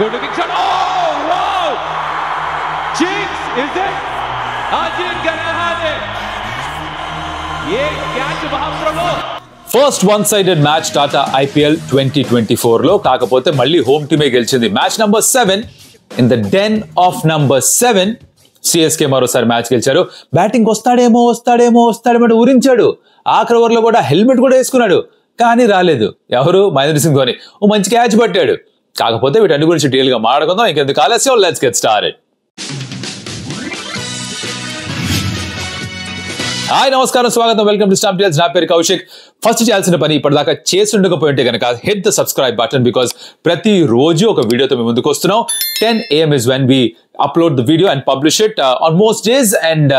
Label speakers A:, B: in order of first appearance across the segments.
A: Good looking shot. Oh, wow! Jinx, is it? Ajin Ganahade. First one sided match Tata IPL twenty twenty ఫోర్లో కాకపోతే మళ్ళీ home టీమే గెలిచింది match number seven in the den of number seven CSK మరోసారి match గెలిచారు batting వస్తాడేమో వస్తాడేమో వస్తాడేమో ఊరించాడు ఆఖరి లో కూడా హెల్మెట్ కూడా వేసుకున్నాడు కానీ రాలేదు ఎవరు మహేంద్ర సింగ్ ధోని ఓ మంచి క్యాచ్ పట్టాడు కాకపోతే వీటి అన్ని గురించి డీల్గా మాట్లాడుకుందాం ఇంకెందుకు ఆలస్యం లెట్స్ గెట్ స్టార్ట్ హాయ్ నమస్కారం స్వాగతం వెల్కమ్ టు స్టాప్ డీల్స్ నా పేరు కౌశిక్ ఫస్ట్ చేయాల్సిన పని ఇప్పటిదాకా చేసి ఉండకపోయింటే కనుక hit the subscribe button because ప్రతి రోజు ఒక వీడియోతో మేము ముందుకు వస్తున్నాం ten AM is when we upload the video and publish it on most days and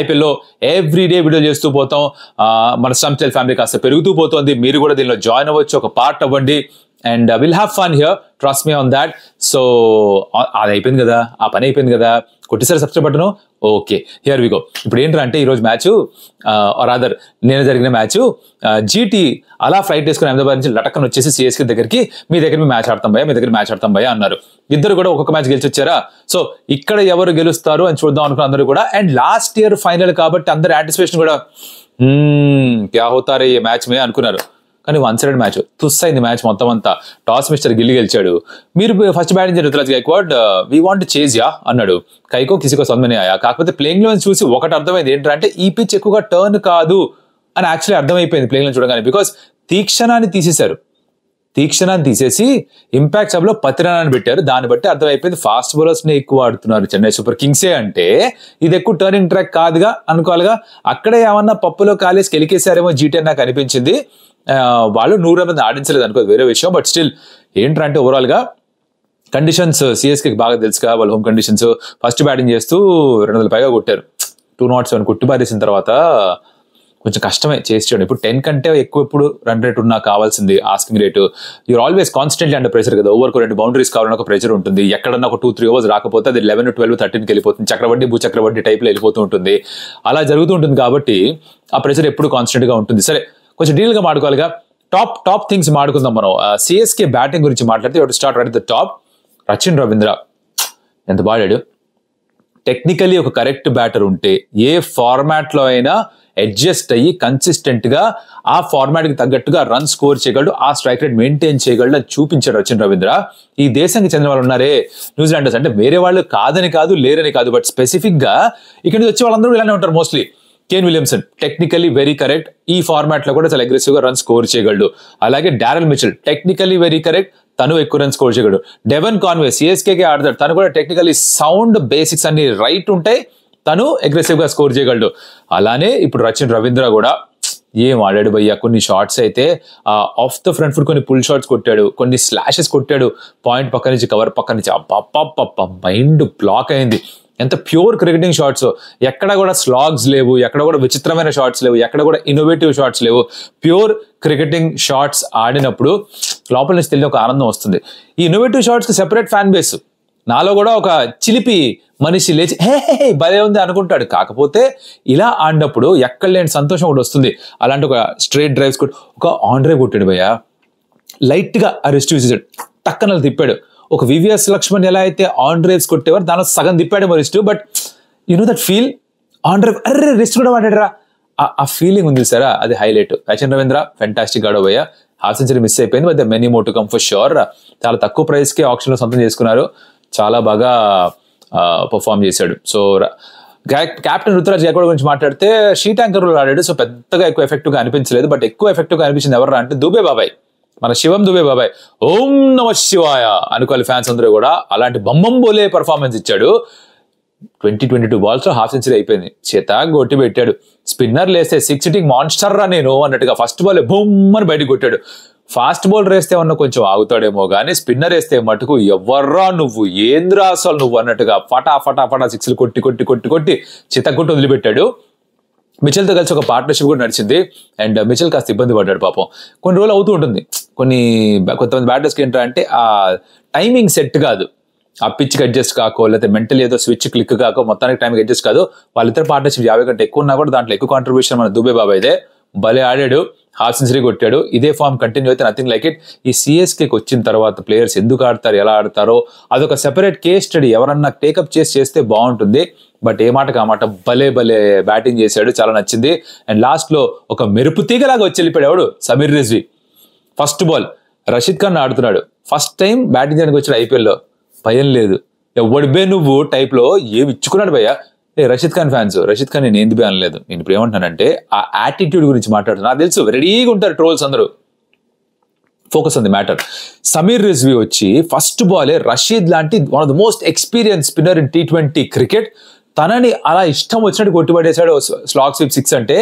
A: ఐపీఎల్లో ఎవ్రీ డే వీడియో చేస్తూ పోతాం uh, మన స్టంప్ ఫ్యామిలీ కాస్త పెరుగుతూ పోతుంది మీరు కూడా దీనిలో జాయిన్ అవ్వచ్చు ఒక పార్ట్ అవ్వండి and will have fun here trust me on that so అది అయిపోయింది కదా ఆ పని అయిపోయింది కదా కొట్టిసారి subscribe button okay here we go ఇప్పుడు ఏంటంటే ఈరోజు మ్యాచ్ ఆర్ అదర్ నేను జరిగిన మ్యాచ్ జీటీ అలా ఫ్లైట్ వేసుకుని అహ్మదాబాద్ నుంచి లటకన్ వచ్చేసి సిఎస్కే దగ్గరికి మీ దగ్గర మీ మ్యాచ్ ఆడతాం భయ మీ దగ్గర మ్యాచ్ ఆడతాం భయ అన్నారు ఇద్దరు కూడా ఒక్కొక్క మ్యాచ్ గెలిచి వచ్చారా సో ఇక్కడ ఎవరు గెలుస్తారు అని చూద్దాం అనుకున్న అందరూ కూడా అండ్ లాస్ట్ ఇయర్ ఫైనల్ కాబట్టి అందరు యాంటిసిపేషన్ కూడా hmm, క్యా హోతారే ఈ మ్యాచ్ మే అనుకున్నారు కానీ వన్ సైడెడ్ మ్యాచ్ తుస్ అయింది మ్యాచ్ మొత్తం అంతా టాస్ మిస్టర్ గిల్లి గెలిచాడు మీరు first batting Ruturaj Gaikwad we want chase yeah అన్నాడు కైకో కిసికో సొంతమనే ఆయా కాకపోతే ప్లేయింగ్ లో చూసి ఒకటి అర్థమైంది ఏంటంటే ఈ పిచ్ ఎక్కువగా టర్న్ కాదు అని యాక్చువల్లీ అర్థమైపోయింది ప్లేయింగ్ లో చూడగానే బికాస్ తీక్షణాన్ని తీసేశారు తీక్షణాన్ని తీసేసి ఇంపాక్ట్ సబ్ లో అని పెట్టారు దాన్ని బట్టి అర్థమైపోయింది ఫాస్ట్ బౌలర్స్ ఎక్కువ ఆడుతున్నారు చెన్నై సూపర్ కింగ్సే అంటే ఇది ఎక్కువ టర్నింగ్ ట్రాక్ కాదుగా అనుకోవాలిగా అక్కడే ఏమన్నా పప్పులో కాలేసి కెలికేశారేమో జీటీ నాకు అనిపించింది వాళ్ళు నూరు మంది ఆడించలేదు అనుకో వేరే విషయం బట్ స్టిల్ ఏంటంటే ఓవరాల్గా కండిషన్స్ సిఎస్కే బాగా తెలుసుగా వాళ్ళు హోమ్ కండిషన్స్ ఫస్ట్ బ్యాటింగ్ చేస్తూ రెండు వందల పైగా కొట్టారు టూ నాట్ సెవెన్ కొట్టి పారేసిన తర్వాత కొంచెం కష్టమే చేసి చేయడం ఇప్పుడు టెన్ కంటే ఎక్కువ ఇప్పుడు రన్ రేట్ ఉన్నా కావాల్సింది asking rate your always constantly and pressure కదా ఓవర్కు రెండు బౌండరీస్ కావాలని ఒక ప్రెషర్ ఉంటుంది ఎక్కడన్నా ఒక టూ త్రీ ఓవర్స్ రాకపోతే అది లెవెన్ ట్వెల్వ్ థర్టీన్కి వెళ్ళిపోతుంది చక్రవడ్డీ భూ చక్రవడ్డీ టైప్లో వెళ్ళిపోతూ ఉంటుంది అలా జరుగుతూ ఉంటుంది కాబట్టి ఆ ప్రెషర్ ఎప్పుడు కాన్స్టెంట్గా ఉంటుంది సరే కొంచెం డీల్గా మాడుకోవాలిగా టాప్ టాప్ థింగ్స్ మాడుకుందాం మనం సిఎస్కే బ్యాటింగ్ గురించి మాట్లాడితే start at the top Rachin Ravindra ఎంత బాడాడు టెక్నికలీ ఒక కరెక్ట్ బ్యాటర్ ఉంటే ఏ ఫార్మాట్లో అయినా అడ్జస్ట్ అయ్యి కన్సిస్టెంట్గా ఆ ఫార్మాట్కి తగ్గట్టుగా రన్ స్కోర్ చేయగలడు ఆ స్ట్రైక్ రేట్ మెయింటైన్ చేయగలడు అని చూపించాడు రచిన్ రవీంద్ర ఈ దేశానికి చెందిన వాళ్ళు ఉన్నారే న్యూజిలాండర్స్ అంటే వేరే వాళ్ళు కాదని కాదు లేరని కాదు బట్ స్పెసిఫిక్గా ఇక్కడికి వచ్చే వాళ్ళందరూ ఇలానే ఉంటారు mostly Kane Williamson technically very correct ఈ ఫార్మాట్ లో కూడా చాలా అగ్రెసివ్ గా రన్ స్కోర్ చేయగలడు అలాగే Daryl Mitchell technically very correct తను ఎక్కువ రన్స్ స్కోర్ చేయగలడు డెవన్ కాన్వే సిఎస్కే ఆడతాడు తను కూడా టెక్నికలీ సౌండ్ బేసిక్స్ అన్ని రైట్ ఉంటే తను అగ్రెసివ్ గా స్కోర్ చేయగలడు అలానే ఇప్పుడు రచిన్ రవీంద్ర కూడా ఏం ఆడాడు భయ్యా కొన్ని షార్ట్స్ అయితే ఆఫ్ ద ఫ్రంట్ ఫుట్ కొన్ని పుల్ షార్ట్స్ కొట్టాడు కొన్ని స్లాషెస్ కొట్టాడు పాయింట్ పక్క నుంచి కవర్ పక్క నుంచి అప్ప మైండ్ బ్లాక్ అయింది ఎంత ప్యూర్ క్రికెటింగ్ షాట్స్ ఎక్కడ కూడా స్లాగ్స్ లేవు ఎక్కడ కూడా విచిత్రమైన షాట్స్ లేవు ఎక్కడ కూడా ఇన్నోవేటివ్ షాట్స్ లేవు ప్యూర్ క్రికెటింగ్ షాట్స్ ఆడినప్పుడు లోపల నుంచి తెలియని ఒక ఆనందం వస్తుంది ఈ ఇన్నోవేటివ్ షాట్స్కి సెపరేట్ ఫ్యాన్ బేస్ నాలో కూడా ఒక చిలిపి మనిషి లేచి హే హే భలే ఉంది అనుకుంటాడు కాకపోతే ఇలా ఆడినప్పుడు ఎక్కడ లేని సంతోషం కూడా వస్తుంది అలాంటి ఒక స్ట్రేట్ డ్రైవ్స్ కూడా ఒక ఆండ్రే కొట్టాడు భయ్య లైట్గా ఆ రెస్ట్ చేసాడు టక్కన తిప్పాడు ఒక వివిఎస్ లక్ష్మణ్ ఎలా అయితే ఆన్ డ్రైవ్స్ కొట్టేవారు దానిలో సగం తిప్పాడు మరి wrist but you know that feel on drive అర్రే రిస్ట్ కూడా వాడాడరా ఆ ఫీలింగ్ ఉంది సార్ అది హైలైట్ సచిన్ రవీంద్ర ఫెంటాస్టిక్ ఆడబోయ హాఫ్ సెంచరీ మిస్ అయిపోయింది but many more to come for sure చాలా తక్కువ ప్రైస్కి ఆప్షన్లో సొంతం చేసుకున్నారు చాలా బాగా పర్ఫామ్ చేశాడు సో క్యాప్టెన్ రుతురాజ్ గైక్వాడ్ గురించి మాట్లాడితే షీ ట్యాంకర్లో ఆడాడు సో పెద్దగా ఎక్కువ ఎఫెక్టివ్గా అనిపించలేదు బట్ ఎక్కువ ఎఫెక్టివ్గా అనిపించింది ఎవరు అంటే దుబే బాబాయ్ మన శివం దుబే బాబాయ్ ఓం నమ శివాయ అనుకోవాలి ఫ్యాన్స్ అందరూ కూడా అలాంటి బొమ్మం బోలే పర్ఫార్మెన్స్ ఇచ్చాడు twenty twenty two balls half century అయిపోయింది చేత కొట్టి పెట్టాడు స్పిన్నర్ లేస్తే సిక్స్ ఇటింగ్ మాన్స్టర్ రా నేను అన్నట్టుగా ఫస్ట్ బాల్ బొమ్ అని బయటకు కొట్టాడు ఫాస్ట్ బాల్ వేస్తే ఉన్న కొంచెం ఆగుతాడేమో కానీ స్పిన్నర్ వేస్తే మటుకు ఎవర్రా నువ్వు ఏంద్రా అసలు నువ్వు అన్నట్టుగా ఫటా ఫటా ఫటా సిక్స్లు కొట్టి కొట్టి కొట్టి కొట్టి చిత్తకొట్టి వదిలిపెట్టాడు మిచిల్తో కలిసి ఒక పార్ట్నర్షిప్ కూడా నడిచింది అండ్ మిచిల్ కాస్త ఇబ్బంది పడ్డాడు పాపం కొన్ని రోజులు అవుతూ ఉంటుంది కొన్ని కొంతమంది బ్యాటర్స్కి ఏంటంటే ఆ టైమింగ్ సెట్ కాదు ఆ పిచ్కి అడ్జస్ట్ కాకో లేకపోతే మెంటల్ ఏదో స్విచ్ క్లిక్ కాకో మొత్తానికి టైంకి అడ్జస్ట్ కాదు వాళ్ళిద్దరు పార్ట్నర్షిప్ యాభై గంటలు ఎక్కువ ఉన్నా కూడా దాంట్లో ఎక్కువ కాంట్రిబ్యూషన్ మన దుబే బాబా అయితే భలే ఆడాడు హాఫ్ సెంచరీ కొట్టాడు ఇదే ఫామ్ కంటిన్యూ అయితే నథింగ్ లైక్ ఇట్ ఈ సిఎస్కేకి వచ్చిన తర్వాత ప్లేయర్స్ ఎందుకు ఆడతారు ఎలా ఆడతారో అదొక సెపరేట్ కేస్ స్టడీ ఎవరన్నా టేకప్ చేసి చేస్తే బాగుంటుంది బట్ ఏ మాటకు ఆ మాట భలే భలే బ్యాటింగ్ చేశాడు చాలా నచ్చింది అండ్ లాస్ట్లో ఒక మెరుపు తీగలాగా వచ్చి వెళ్ళిపోయాడు ఎవడు సమీర్ రిజ్వీ ఫస్ట్ బాల్ రషీద్ ఖాన్ ఆడుతున్నాడు ఫస్ట్ టైం బ్యాటింగ్ చేయడానికి వచ్చిన ఐపీఎల్లో భయం లేదు బే నువ్వు టైప్లో ఏమి ఇచ్చుకున్నాడు భయ్యా ఏ రషీద్ ఖాన్ ఫ్యాన్స్ రషీద్ ఖాన్ నేను ఏంది లేదు నేను ఇప్పుడు ఏమంటున్నానంటే ఆ యాటిట్యూడ్ గురించి మాట్లాడుతున్నా నాకు తెలుసు రెడీగా ఉంటారు ట్రోల్స్ అందరూ focus on the matter Sameer Rizvi వచ్చి ఫస్ట్ బాలే రషీద్ లాంటి one of the most experience spinner in T twenty cricket తనని అలా ఇష్టం వచ్చినట్టు కొట్టిపడేశాడు స్లాగ్ స్విప్ సిక్స్ అంటే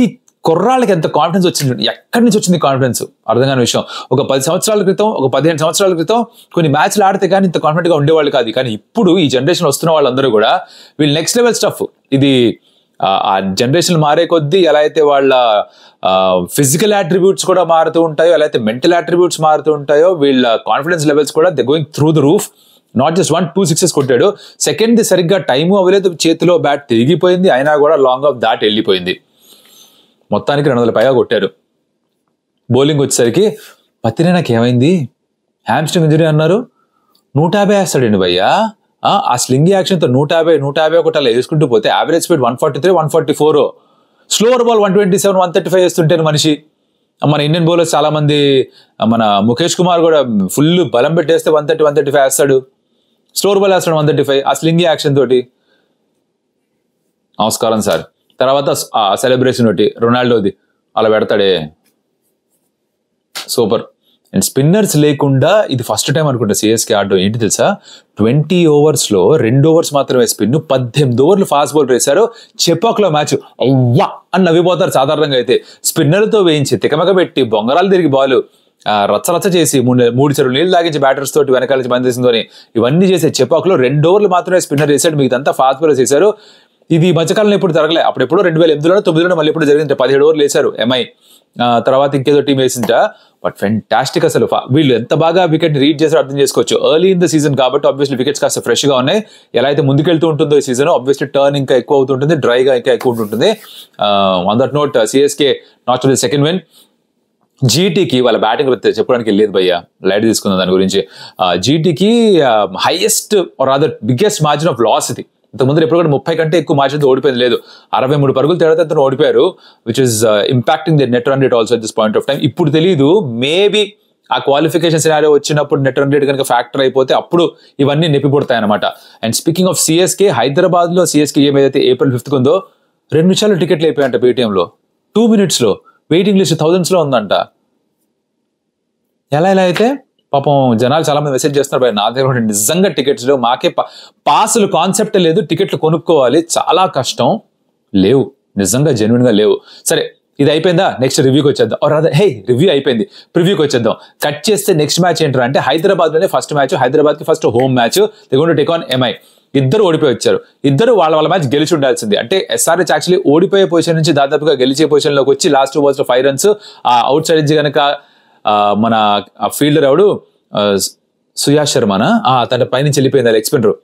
A: ఈ కుర్రాళ్ళకి ఎంత కాన్ఫిడెన్స్ వచ్చింది ఎక్కడి నుంచి వచ్చింది కాన్ఫిడెన్స్ అర్థం కాని విషయం ఒక పది సంవత్సరాల క్రితం ఒక పదిహేను సంవత్సరాల క్రితం కొన్ని మ్యాచ్లు ఆడితే కానీ ఇంత కాన్ఫిడెంట్గా ఉండేవాళ్ళు కాదు కానీ ఇప్పుడు ఈ జనరేషన్ వస్తున్న వాళ్ళందరూ కూడా వీళ్ళు నెక్స్ట్ లెవెల్ స్టఫ్ ఇది ఆ జనరేషన్ మారే కొద్దీ ఎలా అయితే వాళ్ళ ఫిజికల్ అట్రిబ్యూట్స్ కూడా మారుతూ ఉంటాయో ఎలా అయితే మెంటల్ ఆట్రిబ్యూట్స్ మారుతూ ఉంటాయో వీళ్ళ కాన్ఫిడెన్స్ లెవెల్స్ కూడా the going through the roof not just one two sixes కొట్టాడు సెకండ్ది సరిగ్గా టైము అవ్వలేదు చేతిలో బ్యాట్ తిరిగిపోయింది అయినా కూడా లాంగ్ ఆఫ్ దాట్ వెళ్ళిపోయింది మొత్తానికి రెండు వందల పైగా కొట్టారు బౌలింగ్ వచ్చేసరికి పత్తినే నాకు ఏమైంది హ్యామ్స్ట్రింగ్ ఇంజరీ అన్నారు నూట యాభై వేస్తాడండి భయ్యా ఆ స్లింగ్ యాక్షన్తో నూట యాభై నూట యాభై ఒకటి అలా వేసుకుంటూ పోతే average speed one forty three one forty four slower ball one twenty seven one thirty five వేస్తుంటాను మనిషి మన ఇండియన్ బౌలర్స్ చాలా మంది మన ముఖేష్ కుమార్ కూడా ఫుల్ బలం పెట్టేస్తే one thirty one thirty five వేస్తాడు స్లోవర్ బాల్ వేస్తాడు వన్ థర్టీ ఫైవ్ ఆ స్లింగ్ యాక్షన్ తోటి నమస్కారం సార్ తర్వాత ఆ సెలబ్రేషన్ ఒకటి రొనాల్డోది అలా పెడతాడే సూపర్ అండ్ స్పిన్నర్స్ లేకుండా ఇది ఫస్ట్ టైం అనుకుంటా సిఎస్కే ఆడడం ఏంటి తెలుసా ట్వంటీ ఓవర్స్లో రెండు ఓవర్స్ మాత్రమే స్పిన్ పద్దెనిమిది ఓవర్లు ఫాస్ట్ బౌలర్ వేశారు చెప్పాకలో మ్యాచ్ అవ్వా అని నవ్విపోతారు సాధారణంగా అయితే స్పిన్నర్తో వేయించి తికమక పెట్టి బొంగరాలు తిరిగి బాలు రచ్చరచ్చ చేసి మూడు మూడు చెరువులు నీళ్ళు తాగించి బ్యాటర్స్ తోటి వెనకాల బంద్ చేసిందని ఇవన్నీ చేసే చెప్పాకలో రెండు ఓవర్లు మాత్రమే స్పిన్నర్ వేశాడు మిగతా ఫాస్ట్ బౌలర్ చేశారు ఇది మధ్యకాలంలో ఎప్పుడు జరగలే అప్పుడు ఎప్పుడు రెండు వేల ఎనిమిదిలో తొమ్మిదిలో మళ్ళీ ఇప్పుడు జరిగింది పదిహేడు ఓవర్లు వేశారు ఎంఐ తర్వాత ఇంకేదో టీం వేసింట బట్ ఫెంటాస్టిక్ అసలు వీళ్ళు ఎంత బాగా వికెట్ రీడ్ చేసారో అర్థం చేసుకోవచ్చు ఎర్లీ ఇన్ ద సీజన్ కాబట్టి ఆబ్వియస్లీ వికెట్స్ కాస్త ఫ్రెష్గా ఉన్నాయి ఎలా అయితే ముందుకెళ్తూ ఉంటుందో ఈ సీజన్ ఆబ్వియస్లీ టర్న్ ఇంకా ఎక్కువ అవుతుంటుంది డ్రైగా ఇంకా ఎక్కువ ఉంటుంది on that note CSK not the second win జీటీకి వాళ్ళ బ్యాటింగ్ చెప్పడానికి లేదు భయ్య లైట్ తీసుకుందాం దాని గురించి జీటీకి highest or other biggest margin of loss ఇది ఇంతకుముందు ఎప్పుడు కూడా ముప్పై కంటే ఎక్కువ మార్జిన్తో ఓడిపోయింది లేదు అరవై మూడు పరుగులు తేడాతో తను ఓడిపోయారు which is impacting the net run rate also this point of time ఇప్పుడు తెలియదు మేబీ ఆ క్వాలిఫికేషన్ సినారియో వచ్చినప్పుడు నెట్ రన్ రేట్ కనుక ఫ్యాక్టర్ అయిపోతే అప్పుడు ఇవన్నీ నిప్పిపొడతాయి అనమాట అండ్ స్పీకింగ్ ఆఫ్ సిఎస్కే హైదరాబాద్లో సిఎస్కే ఏమైతే ఏదైతే ఏప్రిల్ ఫిఫ్త్ ఉందో రెండు నిమిషాలు టికెట్లు అయిపోయాయంట పేటీఎంలో టూ మినిట్స్లో వెయిటింగ్ లిస్ట్ థౌజండ్స్లో ఉందంట ఎలా ఎలా అయితే పాపం జనాలు చాలా మంది మెసేజ్ చేస్తున్నారు భయ నా దగ్గర నిజంగా టికెట్స్ లేవు మాకే పాసులు కాన్సెప్ట్ లేదు టికెట్లు కొనుక్కోవాలి చాలా కష్టం లేవు నిజంగా గా లేవు సరే ఇది అయిపోయిందా నెక్స్ట్ రివ్యూకి వచ్చేద్దాం ఆర్ అదే హే రివ్యూ అయిపోయింది ప్రివ్యూకి వచ్చేద్దాం కట్ చేస్తే నెక్స్ట్ మ్యాచ్ ఏంటంటే అంటే హైదరాబాద్లోనే ఫస్ట్ మ్యాచ్ హైదరాబాద్కి ఫస్ట్ హోమ్ మ్యాచ్ దిగుండు టేక్ ఆన్ ఎంఐ ఇద్దరు ఓడిపోయి వచ్చారు ఇద్దరు వాళ్ళ వాళ్ళ మ్యాచ్ గెలిచి ఉండాల్సింది అంటే ఎస్ఆర్ఎస్ యాక్చువల్లీ ఓడిపోయే పొజిషన్ నుంచి దాదాపుగా గెలిచే లోకి వచ్చి లాస్ట్ లో ఫైవ్ రన్స్ ఆ అవుట్ సైడ్ కనుక మన ఆ ఫీల్డర్ ఎవడు సుయా శర్మన తన పైన చెల్లిపోయింది అది ఎక్స్పెండర్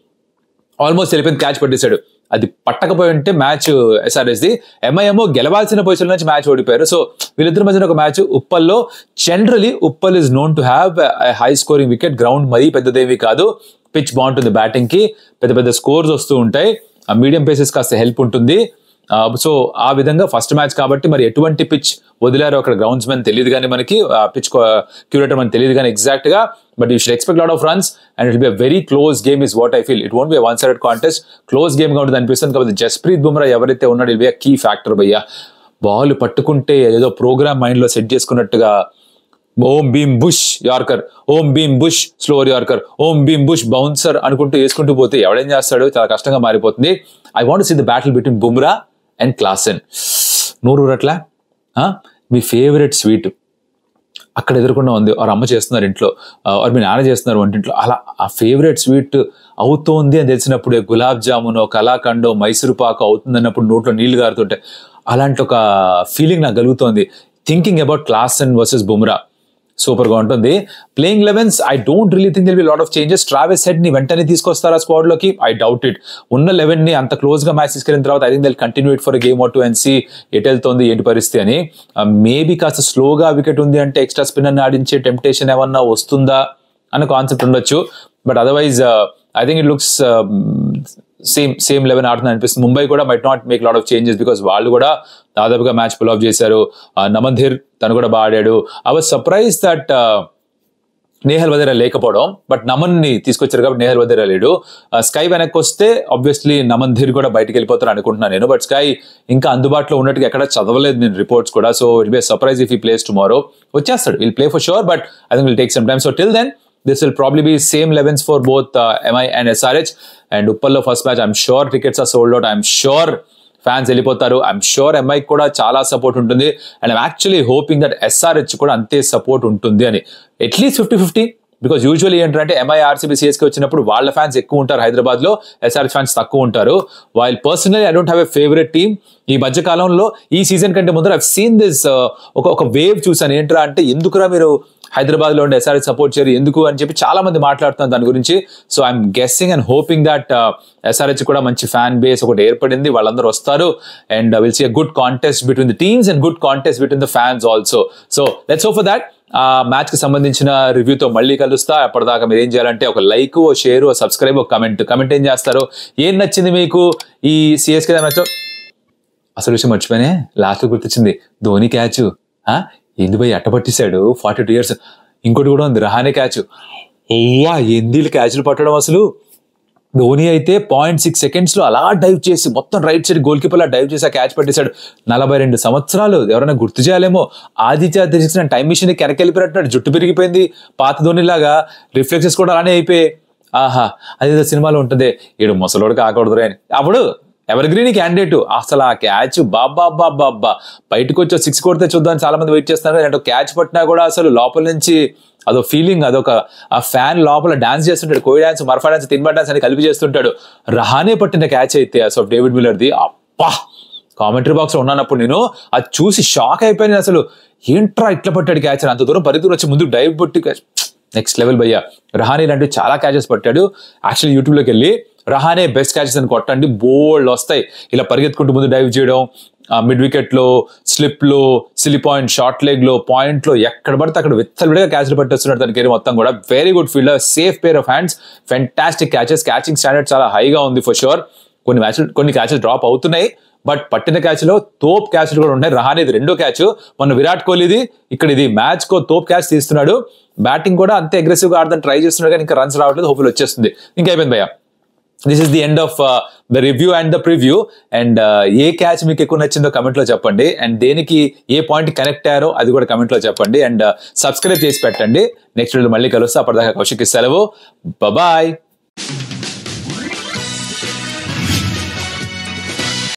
A: ఆల్మోస్ట్ వెళ్ళిపోయింది క్యాచ్ పట్టేశాడు అది పట్టకపోయి ఉంటే మ్యాచ్ ఎస్ఆర్ఎస్ది ఎంఐఎంఓ గెలవాల్సిన పొజిషన్ నుంచి మ్యాచ్ ఓడిపోయారు సో వీళ్ళిద్దరి మధ్యన ఒక మ్యాచ్ ఉప్పల్లో generally Uppal is known to have high scoring wicket ground మరీ పెద్దదేవి కాదు పిచ్ బాగుంటుంది బ్యాటింగ్కి పెద్ద పెద్ద స్కోర్స్ వస్తూ ఉంటాయి ఆ మీడియం పేసెస్ కాస్త హెల్ప్ ఉంటుంది సో ఆ విధంగా ఫస్ట్ మ్యాచ్ కాబట్టి మరి ఎటువంటి పిచ్ వదిలారో అక్కడ గ్రౌండ్స్ మ్యాన్ తెలియదు కానీ మనకి పిచ్ క్యూరేటర్ మనకి తెలియదు కానీ ఎగ్జాక్ట్ గా but you should expect lot of runs and it be a very close game is what I feel it won't be one side contest close game గా ఉంటుంది అనిపిస్తుంది కాబట్టి జస్ప్రీత్ బుమ్రా ఎవరైతే ఉన్నాడు ఇట్ బి కీ ఫ్యాక్టర్ భయ్యా ball పట్టుకుంటే ఏదో program mind లో సెట్ చేసుకున్నట్టుగా Om Bheem Bush yorker Om Bheem Bush slower yorker Om Bheem Bush bouncer అనుకుంటూ వేసుకుంటూ పోతే ఎవడేం చేస్తాడో చాలా కష్టంగా మారిపోతుంది I want see the battle between Bumrah and Klaasen నూరూరట్లా మీ ఫేవరెట్ స్వీట్ అక్కడ ఎదురకుండా ఉంది వారు అమ్మ చేస్తున్నారు ఇంట్లో వారు మీ నాన్న చేస్తున్నారు వంటింట్లో అలా ఆ ఫేవరెట్ స్వీట్ అవుతోంది అని తెలిసినప్పుడు గులాబ్ జామునో కలాఖండో మైసూరు పాకు అవుతుంది అన్నప్పుడు నోట్లో నీళ్లు గారుతుంటే అలాంటి ఒక ఫీలింగ్ నాకు కలుగుతోంది thinking about Klaasen versus Bumrah సూపర్గా ఉంటుంది playing elevens I don't really think there'll be lot of changes Travis Head ని వెంటనే తీసుకొస్తారా స్క్వాడ్ లోకి ఐ డౌట్ ఇట్ ఉన్న లెవెన్ ని అంత క్లోజ్ గా మ్యాచ్ తీసుకెళ్లిన తర్వాత I think they'll continue it for game two ఎన్సి ఎట్ వెళ్తుంది ఏంటి పరిస్థితి అని మేబీ uh, కాస్త స్లోగా వికెట్ ఉంది అంటే ఎక్స్ట్రా స్పిన్ అని ఆడించే టెంప్టేషన్ ఏమన్నా వస్తుందా అనే కాన్సెప్ట్ ఉండొచ్చు but otherwise I think it looks same same eleven ఆడుతుంది అనిపిస్తుంది ముంబై కూడా might not make lot of changes because వాళ్ళు కూడా దాదాపుగా మ్యాచ్ పుల్ ఆఫ్ చేశారు నమన్ధీర్ తను కూడా బాగా ఆడాడు I was surprise that Nehal Wadhera లేకపోవడం బట్ నమన్ని తీసుకొచ్చారు కాబట్టి నేహల్ వదేరా లేడు స్కై వెనక్కి వస్తే ఆబ్వియస్లీ నమన్ ధీర్ కూడా బయటికి వెళ్ళిపోతారు అనుకుంటున్నాను నేను బట్ స్కై ఇంకా అందుబాటులో ఉన్నట్టుగా ఎక్కడ చదవలేదు నేను రిపోర్ట్స్ కూడా so it be surprise if he plays tomorrow వచ్చేస్తాడు will play for sure but I think will take some time so till then this will probably be same 11s for both MI and SRH and And first match match, I'm sure tickets are sold out. Sure fans వెళ్ళిపోతారు I'm sure MI కూడా చాలా support ఉంటుంది and I'm actually hoping that SRH కూడా అంతే support ఉంటుంది అని at least fifty fifty because usually ఏంటంటే MI RCB సిఎస్కి వచ్చినప్పుడు వాళ్ళ ఫ్యాన్స్ ఎక్కువ ఉంటారు హైదరాబాద్లో ఎస్ఆర్హెచ్ ఫ్యాన్స్ తక్కువ ఉంటారు while personally I don't have a favourite team ఈ మధ్య కాలంలో ఈ సీజన్ కంటే ముందర ఐ సీన్ దిస్ ఒక ఒక వేవ్ చూసాను ఏంట్రా అంటే ఎందుకురా మీరు హైదరాబాద్లో ఉండే ఎస్ఆర్ఐ సపోర్ట్ చేయరు ఎందుకు అని చెప్పి చాలా మంది మాట్లాడుతున్నారు దాని గురించి so I'm guessing and hoping that SRH కూడా మంచి ఫ్యాన్ బేస్ ఒకటి ఏర్పడింది వాళ్ళందరూ వస్తారు and will see a good contest between the teams and good contest between the fans also so let's ఓ ఫర్ దాట్ ఆ మ్యాచ్ కి సంబంధించిన రివ్యూతో మళ్ళీ కలుస్తా అప్పటిదాకా మీరు ఏం చేయాలంటే ఒక లైక్ ఓ షేర్ ఓ సబ్స్క్రైబ్ ఓ కమెంట్ కమెంట్ ఏం చేస్తారు ఏం నచ్చింది మీకు ఈ సిఎస్కే నచ్చో అసలు విషయం మర్చిపోయినే లాస్ట్ గుర్తించింది ధోని క్యాచ్ ఎందు పోయి అట్టబట్టేశాడు ఫార్టీ టూ ఇయర్స్ ఇంకోటి కూడా ఉంది రహానే క్యాచ్ ఓవా ఎందీలు క్యాచ్లు పట్టడం అసలు ధోని అయితే పాయింట్ సిక్స్ సెకండ్స్లో అలా డైవ్ చేసి మొత్తం రైట్ సైడ్ గోల్ కీపర్లా డైవ్ చేసి ఆ క్యాచ్ పట్టేశాడు నలభై రెండు సంవత్సరాలు ఎవరైనా గుర్తు చేయాలేమో ఆదిత్య తెలిసిన టైం మిషన్ కెనకెళ్ళిపోయినట్టు జుట్టు పెరిగిపోయింది పాత ధోనిలాగా రిఫ్లెక్సెస్ కూడా అలానే అయిపోయాయి ఆహా అదేదో సినిమాలో ఉంటుంది ఏడు ముసలోడు కాకూడదు అని అప్పుడు గ్రీన్ క్యాండిడేట్ అసలు ఆ క్యాచ్ బాబ్బా బాబ్బా బయటకు వచ్చి సిక్స్ కొడితే చూద్దాం చాలా మంది వెయిట్ చేస్తున్నారు అంటే క్యాచ్ పట్టినా కూడా అసలు లోపల నుంచి అదో ఫీలింగ్ అదొక ఆ ఫ్యాన్ లోపల డాన్స్ చేస్తుంటాడు కోయి డాన్స్ మర్ఫా డాన్స్ తిన్మా డాన్స్ అని కలిపి చేస్తుంటాడు రహానే పట్టిన క్యాచ్ అయితే అసలు డేవిడ్ మిల్లర్ది అప్పా కామెంటరీ బాక్స్లో ఉన్నానప్పుడు నేను అది చూసి షాక్ అయిపోయాను అసలు ఏంట్రా ఇట్లా పట్టాడు క్యాచ్ అంత దూరం పరిధి వచ్చి ముందు డైవ్ పట్టి నెక్స్ట్ లెవెల్ భయ్యా రహానీ లాంటివి చాలా క్యాచెస్ పట్టాడు యాక్చువల్లీ యూట్యూబ్లోకి వెళ్ళి రహానే బెస్ట్ క్యాచెస్ అని కొట్టండి బోల్డ్ వస్తాయి ఇలా పరిగెత్తుకుంటూ ముందు డైవ్ చేయడం మిడ్ వికెట్లో స్లిప్లో సిలి పాయింట్ షార్ట్ లెగ్లో పాయింట్లో ఎక్కడ పడితే అక్కడ విత్తలవిడిగా క్యాచ్లు పట్టేస్తున్నాడు దాని కెరీర్ మొత్తం కూడా very good fielder safe pair of hands fantastic catches catching standard చాలా హైగా ఉంది ఫర్ షూర్ కొన్ని మ్యాచ్లు కొన్ని క్యాచ్లు డ్రాప్ అవుతున్నాయి బట్ పట్టిన క్యాచ్లో తోప్ క్యాచ్లు కూడా ఉన్నాయి రహానే ఇది రెండో క్యాచ్ మొన్న విరాట్ కోహ్లీది ఇక్కడ ఇది మ్యాచ్ కో తోప్ క్యాచ్ తీస్తున్నాడు బ్యాటింగ్ కూడా అంతే అగ్రెసివ్గా ఆడదాన్ని ట్రై చేస్తున్నాడు కానీ ఇంకా రన్స్ రావట్లేదు హోప్ఫుల్ వచ్చేస్తుంది ఇంకా అయిపోయింది భయ్యా this is the end of the review and the preview and ఏ క్యాచ్ మీకు ఎక్కువ నచ్చిందో కమెంట్లో చెప్పండి అండ్ దేనికి ఏ పాయింట్ కనెక్ట్ అయ్యారో అది కూడా కమెంట్లో చెప్పండి అండ్ సబ్స్క్రైబ్ uh, చేసి పెట్టండి నెక్స్ట్ వీళ్ళు మళ్ళీ కలుస్తా అప్పటిదాకా కౌశిక్ సెలవు బాయ్